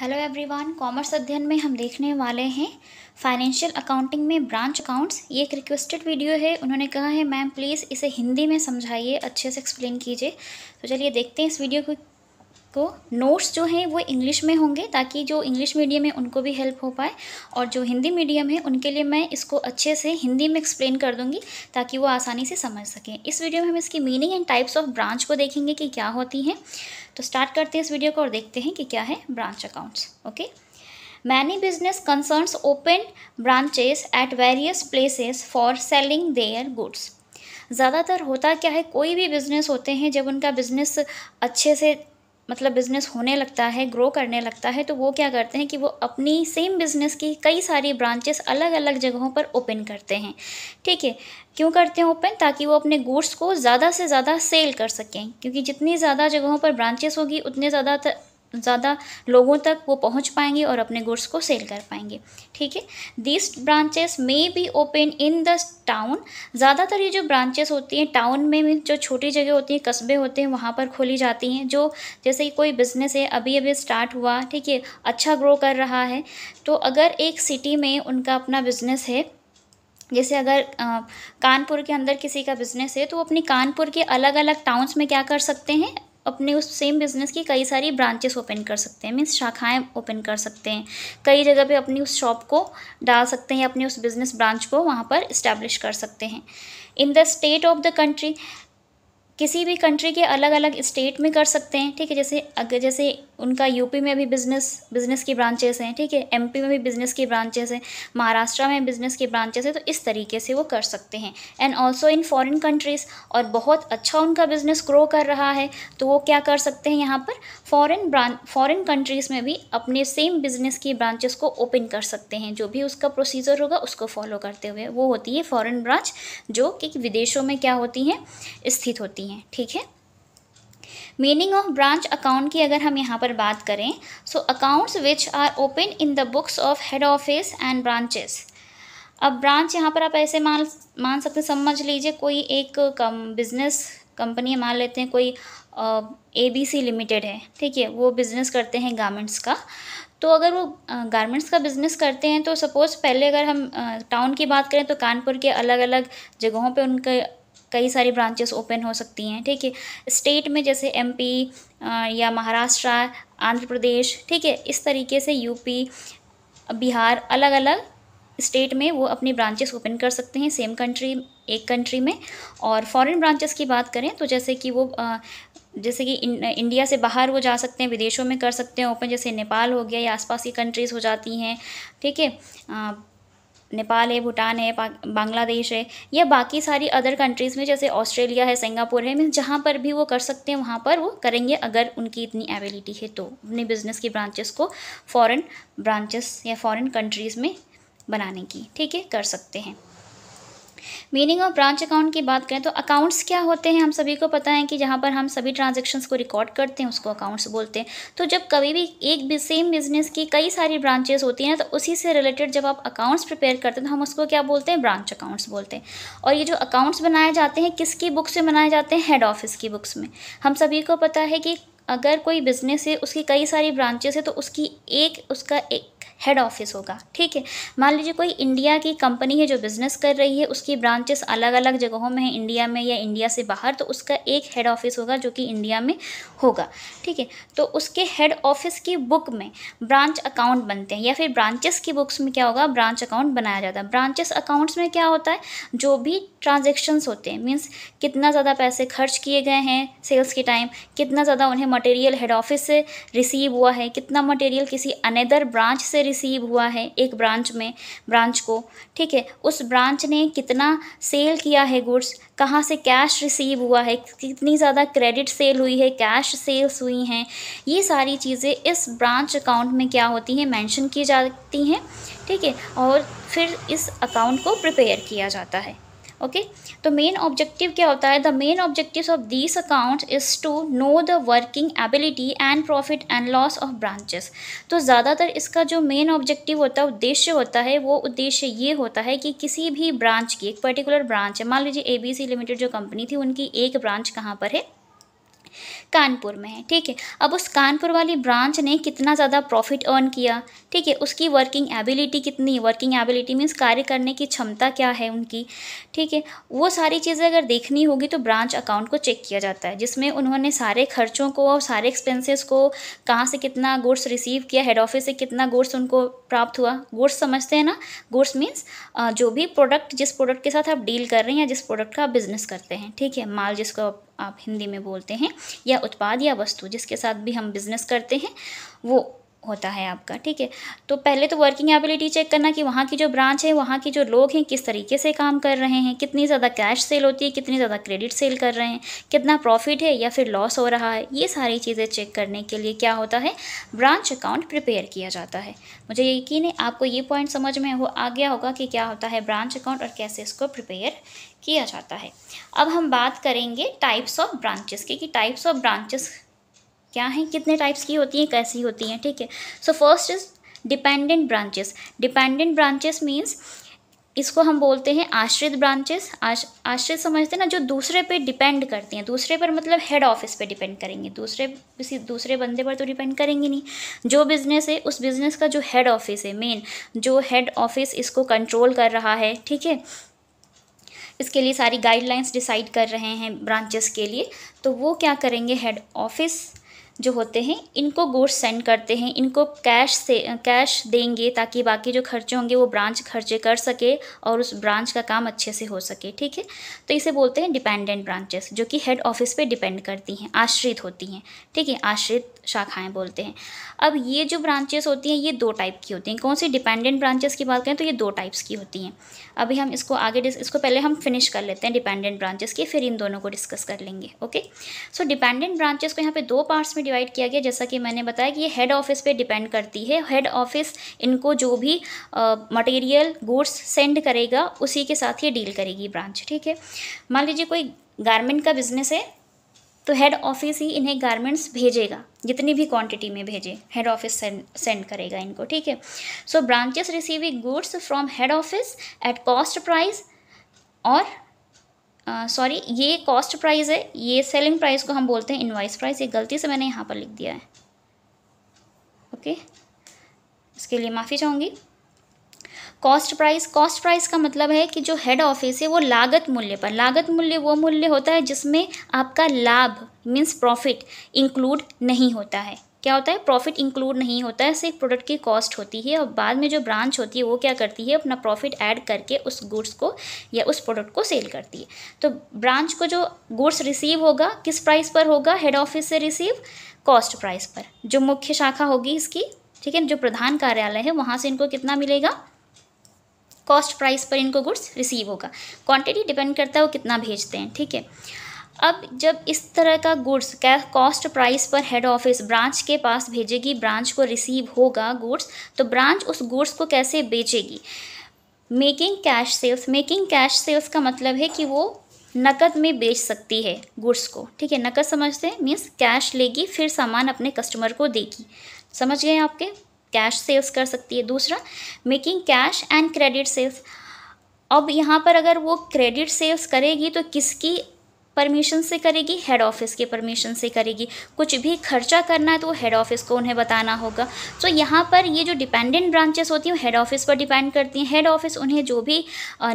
hello everyone commerce अध्ययन में हम देखने वाले हैं फाइनेंशियल अकाउंटिंग में ब्रांच अकाउंट्स ये एक रिक्वेस्टेड वीडियो है उन्होंने कहा है मैम प्लीज़ इसे हिंदी में समझाइए अच्छे से एक्सप्लेन कीजिए तो चलिए देखते हैं इस वीडियो को को नोट्स जो हैं वो इंग्लिश में होंगे ताकि जो इंग्लिश मीडियम है उनको भी हेल्प हो पाए और जो हिंदी मीडियम है उनके लिए मैं इसको अच्छे से हिंदी में एक्सप्लेन कर दूंगी ताकि वो आसानी से समझ सकें इस वीडियो में हम इसकी meaning and types of branch को देखेंगे कि क्या होती हैं तो स्टार्ट करते हैं इस वीडियो को और देखते हैं कि क्या है branch accounts okay many business concerns open branches at various places for selling their goods ज़्यादातर होता क्या है कोई भी बिज़नेस होते हैं जब उनका बिज़नेस अच्छे से मतलब बिज़नेस होने लगता है ग्रो करने लगता है तो वो क्या करते हैं कि वो अपनी सेम बिज़नेस की कई सारी ब्रांचेस अलग अलग जगहों पर ओपन करते हैं ठीक है क्यों करते हैं ओपन ताकि वो अपने गुड्स को ज़्यादा से ज़्यादा सेल कर सकें क्योंकि जितनी ज़्यादा जगहों पर ब्रांचेस होगी उतने ज़्यादा ज़्यादा लोगों तक वो पहुंच पाएंगे और अपने गुड्स को सेल कर पाएंगे ठीक है this branches may be open in the town ज़्यादातर ये जो ब्रांचेस होती हैं टाउन में जो छोटी जगह होती हैं कस्बे होते हैं वहाँ पर खोली जाती हैं जो जैसे कोई बिज़नेस है अभी अभी स्टार्ट हुआ ठीक है अच्छा ग्रो कर रहा है तो अगर एक सिटी में उनका अपना बिज़नेस है जैसे अगर आ, कानपुर के अंदर किसी का बिज़नेस है तो वो अपनी कानपुर के अलग अलग टाउन्स में क्या कर सकते हैं अपने उस सेम बिज़नेस की कई सारी ब्रांचेस ओपन कर सकते हैं मीन्स शाखाएं ओपन कर सकते हैं कई जगह पे अपनी उस शॉप को डाल सकते हैं अपने उस बिज़नेस ब्रांच को वहाँ पर इस्टेब्लिश कर सकते हैं in the state of the country किसी भी कंट्री के अलग अलग स्टेट में कर सकते हैं ठीक है जैसे अगर जैसे उनका यूपी में भी बिजनेस बिजनेस की ब्रांचेस हैं ठीक है एमपी में भी बिजनेस की ब्रांचेस हैं महाराष्ट्र में बिजनेस की ब्रांचेस हैं तो इस तरीके से वो कर सकते हैं and also in foreign countries और बहुत अच्छा उनका बिजनेस ग्रो कर रहा है तो वो क्या कर सकते हैं यहाँ पर फॉरन ब्रांच फॉरन कंट्रीज़ में भी अपने सेम बिजनेस की ब्रांचेस को ओपन कर सकते हैं जो भी उसका प्रोसीजर होगा उसको फॉलो करते हुए वो होती है फ़ॉरन ब्रांच जो कि विदेशों में क्या होती हैं स्थित होती होती हैं ठीक है मीनिंग ऑफ ब्रांच अकाउंट की अगर हम यहाँ पर बात करें so accounts which are open in the books of head office and branches अब ब्रांच यहाँ पर आप ऐसे मान मान सकते हैं समझ लीजिए कोई एक कम बिजनेस कंपनी मान लेते हैं कोई ए बी सी लिमिटेड है ठीक है वो बिज़नेस करते हैं गारमेंट्स का तो अगर वो गारमेंट्स का बिज़नेस करते हैं तो सपोज़ पहले अगर हम टाउन की बात करें तो कानपुर के अलग अलग जगहों पे उनके कई सारी ब्रांचेस ओपन हो सकती हैं ठीक है स्टेट में जैसे एमपी या महाराष्ट्र आंध्र प्रदेश ठीक है इस तरीके से यूपी बिहार अलग अलग स्टेट में वो अपनी ब्रांचेस ओपन कर सकते हैं सेम कंट्री एक कंट्री में और फॉरेन ब्रांचेस की बात करें तो जैसे कि वो जैसे कि इंडिया से बाहर वो जा सकते हैं विदेशों में कर सकते हैं ओपन जैसे नेपाल हो गया या आसपास की कंट्रीज़ हो जाती हैं ठीक है नेपाल है भूटान है बांग्लादेश है या बाकी सारी अदर कंट्रीज़ में जैसे ऑस्ट्रेलिया है सिंगापुर है मीन जहाँ पर भी वो कर सकते हैं वहाँ पर वो करेंगे अगर उनकी इतनी एबिलिटी है तो अपने बिज़नेस की ब्रांचेस को फ़ॉरेन ब्रांचेस या फ़ॉरेन कंट्रीज़ में बनाने की ठीक है कर सकते हैं मीनिंग ऑफ ब्रांच अकाउंट की बात करें तो अकाउंट्स क्या होते हैं हम सभी को पता है कि जहाँ पर हम सभी ट्रांजेक्शन्स को रिकॉर्ड करते हैं उसको अकाउंट्स बोलते हैं तो जब कभी भी एक भी सेम बिजनेस की कई सारी ब्रांचेस होती हैं तो उसी से रिलेटेड जब आप अकाउंट्स प्रिपेयर करते हैं तो हम उसको क्या बोलते हैं ब्रांच अकाउंट्स बोलते हैं और ये जो अकाउंट्स बनाए जाते हैं किसकी बुक्स में बनाए जाते हैं हेड ऑफिस की बुक्स में हम सभी को पता है कि अगर कोई बिज़नेस है उसकी कई सारी ब्रांचेस है तो उसकी एक उसका एक हेड ऑफिस होगा ठीक है मान लीजिए कोई इंडिया की कंपनी है जो बिज़नेस कर रही है उसकी ब्रांचेस अलग अलग जगहों में है इंडिया में या इंडिया से बाहर तो उसका एक हेड ऑफिस होगा जो कि इंडिया में होगा ठीक है तो उसके हेड ऑफिस की बुक में ब्रांच अकाउंट बनते हैं या फिर ब्रांचेस की बुक्स में क्या होगा ब्रांच अकाउंट बनाया जाता है ब्रांचेस अकाउंट्स में क्या होता है जो भी ट्रांजेक्शन्स होते हैं मीन्स कितना ज़्यादा पैसे खर्च किए गए हैं सेल्स के टाइम कितना ज़्यादा उन्हें मटेरियल हेड ऑफिस से रिसीव हुआ है कितना मटेरियल किसी अनदर ब्रांच से रिसीव हुआ है एक ब्रांच में ब्रांच को ठीक है उस ब्रांच ने कितना सेल किया है गुड्स कहाँ से कैश रिसीव हुआ है कितनी ज़्यादा क्रेडिट सेल हुई है कैश सेल्स हुई हैं ये सारी चीज़ें इस ब्रांच अकाउंट में क्या होती हैं मेंशन की जाती हैं ठीक है और फिर इस अकाउंट को प्रिपेयर किया जाता है ओके तो मेन ऑब्जेक्टिव क्या होता है the main objective of this account is to know the working ability and profit and loss of branches तो ज़्यादातर इसका जो मेन ऑब्जेक्टिव होता है उद्देश्य होता है वो उद्देश्य ये होता है कि किसी भी ब्रांच की एक पर्टिकुलर ब्रांच है मान लीजिए ए बी सी लिमिटेड जो कंपनी थी उनकी एक ब्रांच कहाँ पर है कानपुर में है ठीक है अब उस कानपुर वाली ब्रांच ने कितना ज़्यादा प्रॉफिट अर्न किया ठीक है उसकी वर्किंग एबिलिटी कितनी वर्किंग एबिलिटी मीन्स कार्य करने की क्षमता क्या है उनकी ठीक है वो सारी चीज़ें अगर देखनी होगी तो ब्रांच अकाउंट को चेक किया जाता है जिसमें उन्होंने सारे खर्चों को और सारे एक्सपेंसेस को कहाँ से कितना गुड्स रिसीव किया हेड ऑफिस से कितना गुड्स उनको प्राप्त हुआ गुड्स समझते हैं ना गुड्स मीन्स जो भी प्रोडक्ट जिस प्रोडक्ट के साथ आप डील कर रहे हैं या जिस प्रोडक्ट का आप बिज़नेस करते हैं ठीक है माल जिसको आप हिंदी में बोलते हैं या उत्पाद या वस्तु जिसके साथ भी हम बिज़नेस करते हैं वो होता है आपका ठीक है तो पहले तो वर्किंग एबिलिटी चेक करना कि वहाँ की जो ब्रांच है वहाँ के जो लोग हैं किस तरीके से काम कर रहे हैं कितनी ज़्यादा कैश सेल होती है कितनी ज़्यादा क्रेडिट सेल कर रहे हैं कितना प्रॉफिट है या फिर लॉस हो रहा है ये सारी चीज़ें चेक करने के लिए क्या होता है ब्रांच अकाउंट प्रिपेयर किया जाता है मुझे यकीन है आपको ये पॉइंट समझ में हो आ गया होगा कि क्या होता है ब्रांच अकाउंट और कैसे इसको प्रिपेयर किया जाता है अब हम बात करेंगे टाइप्स ऑफ ब्रांचेस के कि टाइप्स ऑफ ब्रांचेस क्या हैं कितने टाइप्स की होती हैं कैसी होती हैं ठीक है so first is dependent branches dependent branches means इसको हम बोलते हैं आश्रित ब्रांचेस आश, आश्रित समझते हैं ना जो दूसरे पे डिपेंड करती हैं दूसरे पर मतलब हेड ऑफिस पे डिपेंड करेंगे दूसरे किसी दूसरे बंदे पर तो डिपेंड करेंगे नहीं जो बिज़नेस है उस बिज़नेस का जो हेड ऑफिस है मेन जो हेड ऑफिस इसको कंट्रोल कर रहा है ठीक है इसके लिए सारी गाइडलाइंस डिसाइड कर रहे हैं ब्रांचेस के लिए तो वो क्या करेंगे हेड ऑफिस जो होते हैं इनको गुड्स सेंड करते हैं इनको कैश से कैश देंगे ताकि बाकी जो खर्चे होंगे वो ब्रांच खर्चे कर सके और उस ब्रांच का काम अच्छे से हो सके ठीक है तो इसे बोलते हैं डिपेंडेंट ब्रांचेस जो कि हेड ऑफिस पे डिपेंड करती हैं आश्रित होती हैं ठीक है आश्रित शाखाएं बोलते हैं अब ये जो ब्रांचेस होती हैं ये दो टाइप की होती हैं कौन सी डिपेंडेंट ब्रांचेस की बात करें तो ये दो टाइप्स की होती हैं अभी हम इसको आगे इसको पहले हम फिनिश कर लेते हैं डिपेंडेंट ब्रांचेस की फिर इन दोनों को डिस्कस कर लेंगे ओके सो डिपेंडेंट ब्रांचेस को यहाँ पे दो पार्ट्स में डिवाइड किया गया जैसा कि मैंने बताया कि ये हेड ऑफिस पे डिपेंड करती है हेड ऑफिस इनको जो भी मटेरियल गुड्स सेंड करेगा उसी के साथ ये डील करेगी ब्रांच ठीक है मान लीजिए कोई गारमेंट का बिजनेस है तो हेड ऑफिस ही इन्हें गारमेंट्स भेजेगा जितनी भी क्वांटिटी में भेजे हेड ऑफिस सेंड करेगा इनको ठीक है so branches receiving goods from head office at cost price और सॉरी ये कॉस्ट प्राइस है ये सेलिंग प्राइस को हम बोलते हैं इनवाइस प्राइस ये गलती से मैंने यहाँ पर लिख दिया है ओके इसके लिए माफ़ी चाहूँगी कॉस्ट प्राइस कॉस्ट प्राइस का मतलब है कि जो हेड ऑफिस है वो लागत मूल्य पर लागत मूल्य वो मूल्य होता है जिसमें आपका लाभ मीन्स प्रॉफिट इंक्लूड नहीं होता है क्या होता है प्रॉफिट इंक्लूड नहीं होता है सिर्फ प्रोडक्ट की कॉस्ट होती है और बाद में जो ब्रांच होती है वो क्या करती है अपना प्रॉफिट ऐड करके उस गुड्स को या उस प्रोडक्ट को सेल करती है तो ब्रांच को जो गुड्स रिसीव होगा किस प्राइस पर होगा हेड ऑफिस से रिसीव कॉस्ट प्राइस पर जो मुख्य शाखा होगी इसकी ठीक है जो प्रधान कार्यालय है वहाँ से इनको कितना मिलेगा कॉस्ट प्राइस पर इनको गुड्स रिसीव होगा क्वांटिटी डिपेंड करता है वो कितना भेजते हैं ठीक है अब जब इस तरह का गुड्स कैश कॉस्ट प्राइस पर हेड ऑफिस ब्रांच के पास भेजेगी ब्रांच को रिसीव होगा गुड्स तो ब्रांच उस गुड्स को कैसे बेचेगी making cash sales making cash sales का मतलब है कि वो नकद में बेच सकती है गुड्स को ठीक है नकद समझते हैं मीन्स कैश लेगी फिर सामान अपने कस्टमर को देगी समझ गए आपके कैश सेल्स कर सकती है दूसरा making cash and credit sales अब यहाँ पर अगर वो क्रेडिट सेल्स करेगी तो किसकी परमिशन से करेगी हेड ऑफिस के परमिशन से करेगी कुछ भी खर्चा करना है तो हेड ऑफिस को उन्हें बताना होगा तो यहाँ पर ये जो डिपेंडेंट ब्रांचेस होती हैं हेड ऑफिस पर डिपेंड करती हैं हेड ऑफिस उन्हें जो भी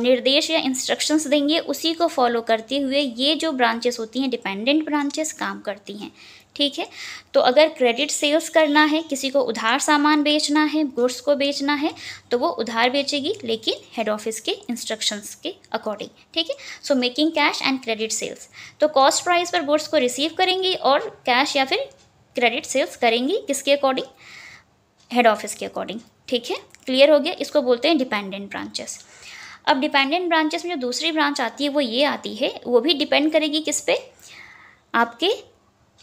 निर्देश या इंस्ट्रक्शंस देंगे उसी को फॉलो करते हुए ये जो ब्रांचेस होती हैं डिपेंडेंट ब्रांचेस काम करती हैं ठीक है तो अगर क्रेडिट सेल्स करना है किसी को उधार सामान बेचना है गुड्स को बेचना है तो वो उधार बेचेगी लेकिन हेड ऑफिस के इंस्ट्रक्शंस के अकॉर्डिंग ठीक है so making cash and credit sales तो कॉस्ट प्राइस पर गुड्स को रिसीव करेंगी और कैश या फिर क्रेडिट सेल्स करेंगी किसके अकॉर्डिंग हेड ऑफिस के अकॉर्डिंग ठीक है क्लियर हो गया इसको बोलते हैं डिपेंडेंट ब्रांचेस अब डिपेंडेंट ब्रांचेस में जो दूसरी ब्रांच आती है वो ये आती है वो भी डिपेंड करेगी किस पे आपके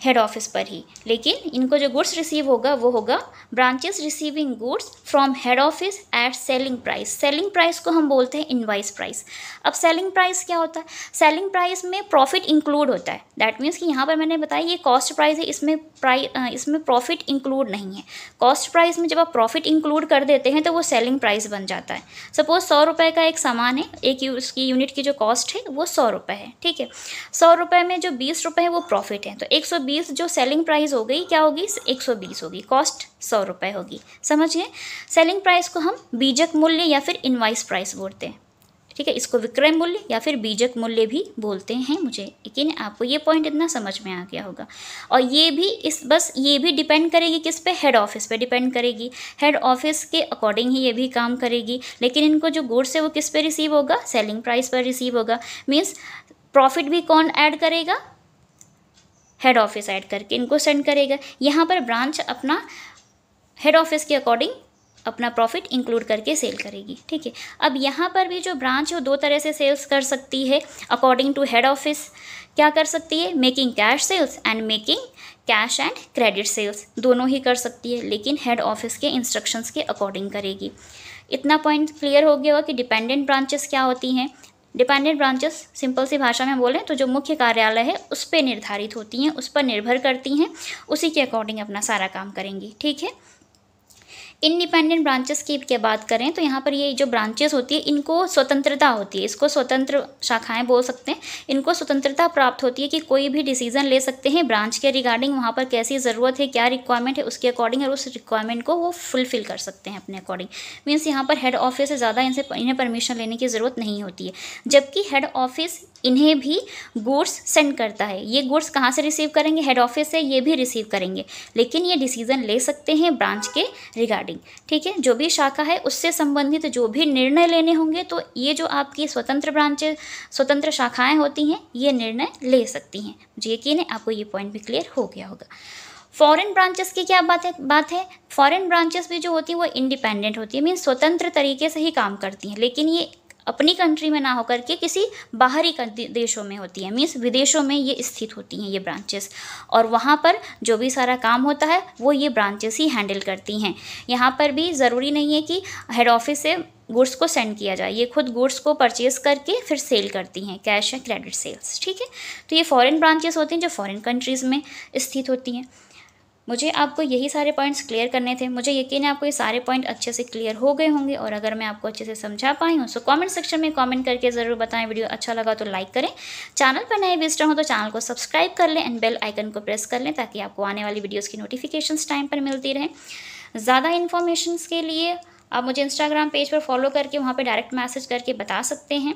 हेड ऑफिस पर ही लेकिन इनको जो गुड्स रिसीव होगा वो होगा branches receiving goods from head office at selling price selling price को हम बोलते हैं इनवाइस प्राइस अब सेलिंग प्राइस क्या होता है सेलिंग प्राइस में प्रॉफिट इंक्लूड होता है दैट मीन्स कि यहाँ पर मैंने बताया ये कॉस्ट प्राइस है इसमें प्राइस इसमें प्रॉफिट इंक्लूड नहीं है कॉस्ट प्राइस में जब आप प्रॉफिट इंक्लूड कर देते हैं तो वो सेलिंग प्राइस बन जाता है सपोज सौ रुपये का एक सामान है एक उसकी यूनिट की जो कॉस्ट है वो सौ रुपये है ठीक है सौ रुपये में जो बीस रुपये है वो प्रॉफिट है तो एक सौ 120 जो सेलिंग प्राइस हो गई क्या होगी 120 होगी कॉस्ट सौ रुपये होगी समझिए सेलिंग प्राइस को हम बीजक मूल्य या फिर इनवाइस प्राइस बोलते हैं ठीक है इसको विक्रय मूल्य या फिर बीजक मूल्य भी बोलते हैं मुझे लेकिन आपको ये पॉइंट इतना समझ में आ गया होगा और ये भी इस बस ये भी डिपेंड करेगी किस पे हेड ऑफिस पे डिपेंड करेगी हेड ऑफिस के अकॉर्डिंग ही ये भी काम करेगी लेकिन इनको जो गुड्स है वो किस पे रिसीव होगा सेलिंग प्राइस पर रिसीव होगा मीन्स प्रॉफिट भी कौन ऐड करेगा हेड ऑफिस ऐड करके इनको सेंड करेगा यहाँ पर ब्रांच अपना हेड ऑफिस के अकॉर्डिंग अपना प्रॉफिट इंक्लूड करके सेल करेगी ठीक है अब यहाँ पर भी जो ब्रांच है वो दो तरह से सेल्स कर सकती है अकॉर्डिंग टू हेड ऑफिस क्या कर सकती है making cash sales and making cash and credit sales दोनों ही कर सकती है लेकिन हेड ऑफिस के इंस्ट्रक्शंस के अकॉर्डिंग करेगी इतना पॉइंट क्लियर हो गया होगा कि डिपेंडेंट ब्रांचेस क्या होती हैं डिपेंडेंट ब्रांचेस सिंपल सी भाषा में बोलें तो जो मुख्य कार्यालय है उस पर निर्धारित होती हैं उस पर निर्भर करती हैं उसी के अकॉर्डिंग अपना सारा काम करेंगी ठीक है इंडिपेंडेंट ब्रांचेस की क्या बात करें तो यहाँ पर ये जो ब्रांचेस होती है इनको स्वतंत्रता होती है इसको स्वतंत्र शाखाएं बोल सकते हैं इनको स्वतंत्रता प्राप्त होती है कि कोई भी डिसीजन ले सकते हैं ब्रांच के रिगार्डिंग वहाँ पर कैसी ज़रूरत है क्या रिक्वायरमेंट है उसके अकॉर्डिंग और उस रिक्वायरमेंट को वो फुलफिल कर सकते हैं अपने अकॉर्डिंग मीन्स यहाँ पर हेड ऑफिस से ज़्यादा इनसे इन्हें परमिशन लेने की ज़रूरत नहीं होती है जबकि हेड ऑफिस इन्हें भी गुड्स सेंड करता है ये गुड्स कहाँ से रिसीव करेंगे हेड ऑफिस से ये भी रिसीव करेंगे लेकिन ये डिसीजन ले सकते हैं ब्रांच के रिगार्डिंग अकॉर्डिंग ठीक है जो भी शाखा है उससे संबंधित जो भी निर्णय लेने होंगे तो ये जो आपकी स्वतंत्र ब्रांचेज स्वतंत्र शाखाएं होती हैं ये निर्णय ले सकती हैं मुझे यकीन है आपको ये पॉइंट भी क्लियर हो गया होगा फॉरेन ब्रांचेस की क्या बात है बात है फॉरेन ब्रांचेस भी जो होती हैं वो इंडिपेंडेंट होती है मीन स्वतंत्र तरीके से ही काम करती हैं लेकिन ये अपनी कंट्री में ना होकर के किसी बाहरी देशों में होती है मीन्स विदेशों में ये स्थित होती हैं ये ब्रांचेस और वहाँ पर जो भी सारा काम होता है वो ये ब्रांचेस ही हैंडल करती हैं यहाँ पर भी ज़रूरी नहीं है कि हेड ऑफिस से गुड्स को सेंड किया जाए ये खुद गुड्स को परचेज करके फिर सेल करती हैं कैश या क्रेडिट सेल्स ठीक है तो ये फॉरेन ब्रांचेस होती हैं जो फॉरेन कंट्रीज़ में स्थित होती हैं मुझे आपको यही सारे पॉइंट्स क्लियर करने थे मुझे यकीन है आपको ये सारे पॉइंट अच्छे से क्लियर हो गए होंगे और अगर मैं आपको अच्छे से समझा पाई हूँ सो कमेंट सेक्शन में कमेंट करके ज़रूर बताएं वीडियो अच्छा लगा तो लाइक करें चैनल पर नए विजिटर हो तो चैनल को सब्सक्राइब कर लें एंड बेल आइकन को प्रेस कर लें ताकि आपको आने वाली वीडियोज़ की नोटिफिकेशन टाइम पर मिलती रहें ज़्यादा इन्फॉर्मेशन के लिए आप मुझे इंस्टाग्राम पेज पर फॉलो करके वहाँ पर डायरेक्ट मैसेज करके बता सकते हैं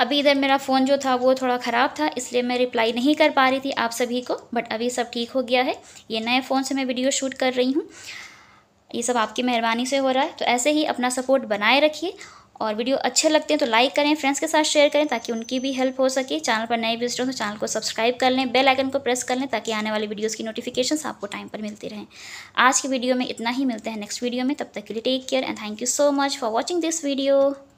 अभी इधर मेरा फ़ोन जो था वो थोड़ा ख़राब था इसलिए मैं रिप्लाई नहीं कर पा रही थी आप सभी को बट अभी सब ठीक हो गया है ये नए फ़ोन से मैं वीडियो शूट कर रही हूँ ये सब आपकी मेहरबानी से हो रहा है तो ऐसे ही अपना सपोर्ट बनाए रखिए और वीडियो अच्छे लगते हैं तो लाइक करें फ्रेंड्स के साथ शेयर करें ताकि उनकी भी हेल्प हो सके चैनल पर नए विजिटर हों तो चैनल को सब्सक्राइब कर लें बेल आइकन को प्रेस कर लें ताकि आने वाली वीडियोस की नोटिफिकेशंस आपको टाइम पर मिलती रहें आज की वीडियो में इतना ही मिलते हैं नेक्स्ट वीडियो में तब तक के लिए take care and thank you so much for watching this video